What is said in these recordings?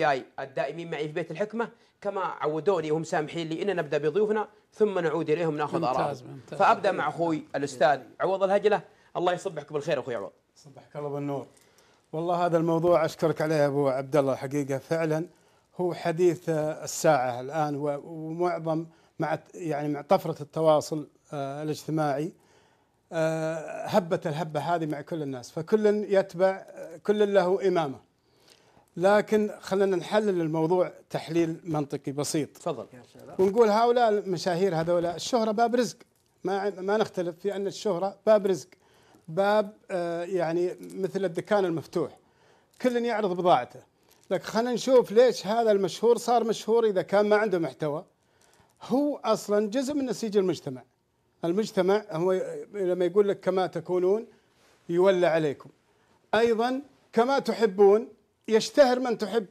اي الدائمين معي في بيت الحكمه كما عودوني وهم سامحين لي ان نبدا بضيوفنا ثم نعود اليهم ناخذ اراء فابدا مع اخوي الاستاذ عوض الهجله الله يصبحك بالخير اخوي عوض صبحك الله بالنور والله هذا الموضوع اشكرك عليه يا ابو عبد الله حقيقه فعلا هو حديث آه، الساعه الان ومعظم مع يعني مع طفره التواصل آه، الاجتماعي آه، هبه الهبه هذه مع كل الناس فكل يتبع كل له امامه لكن خلينا نحلل الموضوع تحليل منطقي بسيط تفضل ونقول هؤلاء المشاهير هذولا الشهرة باب رزق ما ما نختلف في أن الشهرة باب رزق باب آه، يعني مثل الدكان المفتوح كل يعرض بضاعته لكن خلينا نشوف ليش هذا المشهور صار مشهور إذا كان ما عنده محتوى هو أصلا جزء من نسيج المجتمع المجتمع هو لما يقول لك كما تكونون يولى عليكم أيضا كما تحبون يشتهر من تحب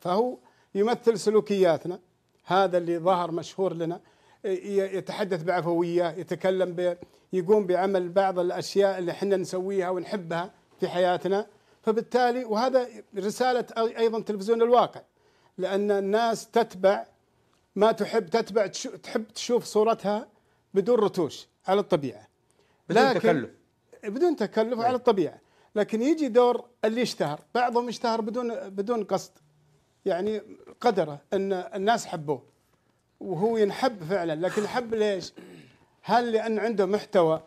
فهو يمثل سلوكياتنا هذا اللي ظهر مشهور لنا يتحدث بعفويه يتكلم ب يقوم بعمل بعض الاشياء اللي احنا نسويها ونحبها في حياتنا فبالتالي وهذا رساله ايضا تلفزيون الواقع لان الناس تتبع ما تحب تتبع تحب تشوف صورتها بدون رتوش على الطبيعه بدون تكلف بدون تكلف على نعم. الطبيعه لكن يجي دور اللي اشتهر بعضهم اشتهر بدون بدون قصد يعني قدره ان الناس حبوه وهو ينحب فعلا لكن حب ليش هل لان عنده محتوى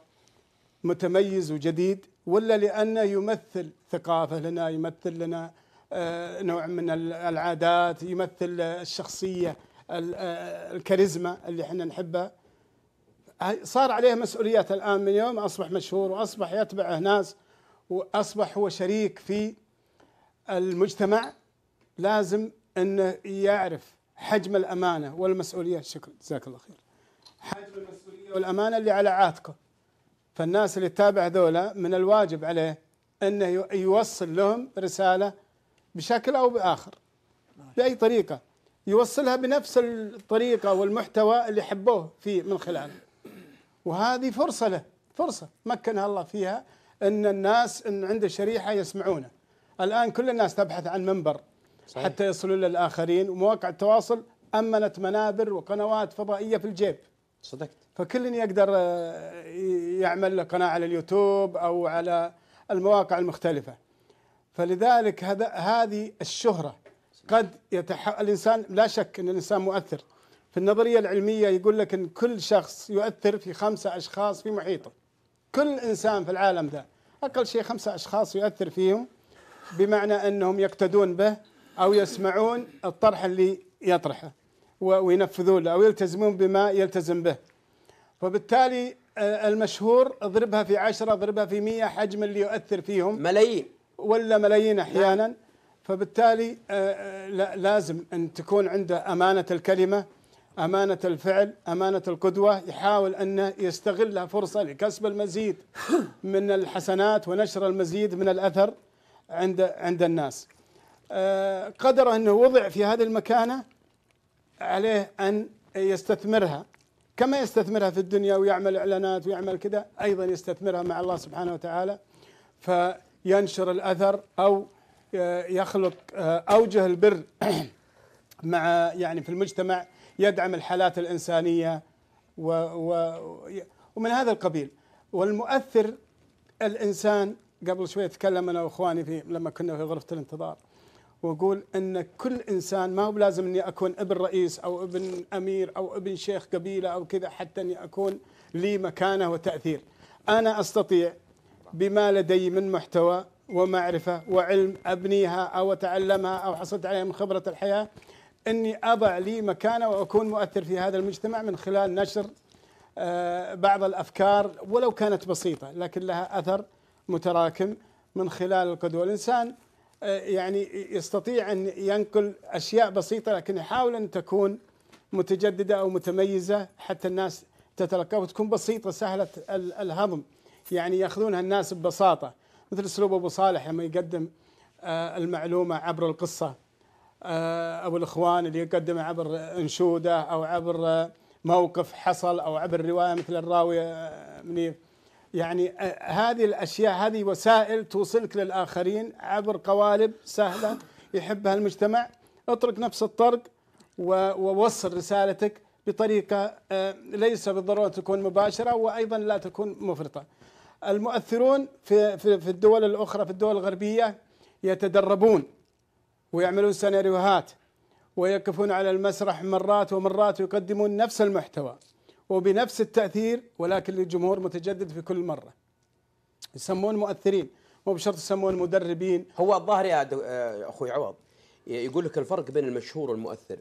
متميز وجديد ولا لانه يمثل ثقافه لنا يمثل لنا آه، نوع من العادات يمثل الشخصيه آه، الكاريزما اللي احنا نحبها صار عليه مسؤوليات الان من يوم اصبح مشهور واصبح يتبعه ناس واصبح هو شريك في المجتمع لازم انه يعرف حجم الامانه والمسؤوليه شكرا جزاك الله خير حجم المسؤوليه والامانه اللي على عاتقه فالناس اللي تتابع ذولا من الواجب عليه انه يوصل لهم رساله بشكل او باخر باي طريقه يوصلها بنفس الطريقه والمحتوى اللي حبوه فيه من خلاله وهذه فرصه له فرصه مكنها الله فيها ان الناس ان عنده شريحه يسمعونه الان كل الناس تبحث عن منبر صحيح. حتى يصلون للاخرين ومواقع التواصل امنت منابر وقنوات فضائيه في الجيب صدقت فكل يقدر آه، يعمل له قناه على اليوتيوب او على المواقع المختلفه فلذلك هذا هذه الشهره قد يتح... الانسان لا شك ان الانسان مؤثر في النظريه العلميه يقول لك ان كل شخص يؤثر في خمسه اشخاص في محيطه كل انسان في العالم ذا اقل شيء خمسه اشخاص يؤثر فيهم بمعنى انهم يقتدون به او يسمعون الطرح اللي يطرحه وينفذون له او يلتزمون بما يلتزم به فبالتالي آه، المشهور اضربها في عشرة اضربها في مية حجم اللي يؤثر فيهم ملايين ولا ملايين نعم. احيانا فبالتالي آه، آه، لازم ان تكون عنده امانه الكلمه أمانة الفعل أمانة القدوة يحاول أن يستغلها فرصة لكسب المزيد من الحسنات ونشر المزيد من الأثر عند عند الناس آه، قدر أنه وضع في هذه المكانة عليه أن يستثمرها كما يستثمرها في الدنيا ويعمل إعلانات ويعمل كذا أيضا يستثمرها مع الله سبحانه وتعالى فينشر الأثر أو آه، يخلق آه، أوجه البر مع يعني في المجتمع يدعم الحالات الإنسانية و و ومن هذا القبيل والمؤثر الإنسان قبل شوية تكلم أنا وإخواني في لما كنا في غرفة الانتظار واقول ان كل انسان ما هو لازم اني اكون ابن رئيس او ابن امير او ابن شيخ قبيله او كذا حتى اني اكون لي مكانه وتاثير. انا استطيع بما لدي من محتوى ومعرفه وعلم ابنيها او اتعلمها او حصلت عليها من خبره الحياه اني اضع لي مكانه واكون مؤثر في هذا المجتمع من خلال نشر آه، بعض الافكار ولو كانت بسيطه لكن لها اثر متراكم من خلال القدوه الانسان آه، يعني يستطيع ان ينقل اشياء بسيطه لكن يحاول ان تكون متجدده او متميزه حتى الناس تتلقاها وتكون بسيطه سهله الهضم يعني ياخذونها الناس ببساطه مثل اسلوب ابو صالح لما يقدم آه، المعلومه عبر القصه أو آه، الاخوان اللي يقدم عبر انشوده او عبر آه، موقف حصل او عبر روايه مثل الراوية آه، منيف يعني هذه الاشياء هذه وسائل توصلك للاخرين عبر قوالب سهله يحبها المجتمع اطرق نفس الطرق ووصل رسالتك بطريقه ليس بالضروره تكون مباشره وايضا لا تكون مفرطه. المؤثرون في في الدول الاخرى في الدول الغربيه يتدربون ويعملون سيناريوهات ويقفون على المسرح مرات ومرات ويقدمون نفس المحتوى وبنفس التأثير ولكن للجمهور متجدد في كل مرة يسمون مؤثرين مو بشرط يسمون مدربين هو الظاهر يا آه، اخوي عوض يقول لك الفرق بين المشهور والمؤثر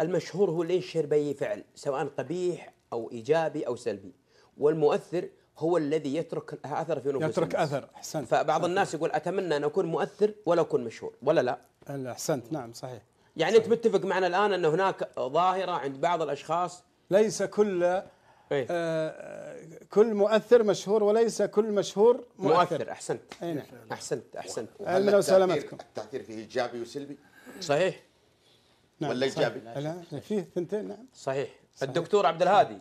المشهور هو اللي ينشهر باي فعل سواء قبيح او ايجابي او سلبي والمؤثر هو الذي يترك اثر في نفوسه يترك اثر احسنت فبعض أحسن. الناس يقول اتمنى ان اكون مؤثر ولا اكون مشهور ولا لا احسنت نعم صحيح يعني صحيح. انت متفق معنا الان ان هناك ظاهره عند بعض الاشخاص ليس كل آه، إيه؟ آه كل مؤثر مشهور وليس كل مشهور مؤثر, مؤثر احسنت أي نعم. احسنت احسنت اهلا وسلامتكم التاثير فيه ايجابي وسلبي صحيح نعم ولا ايجابي؟ لا فيه ثنتين نعم صحيح. صحيح الدكتور عبد الهادي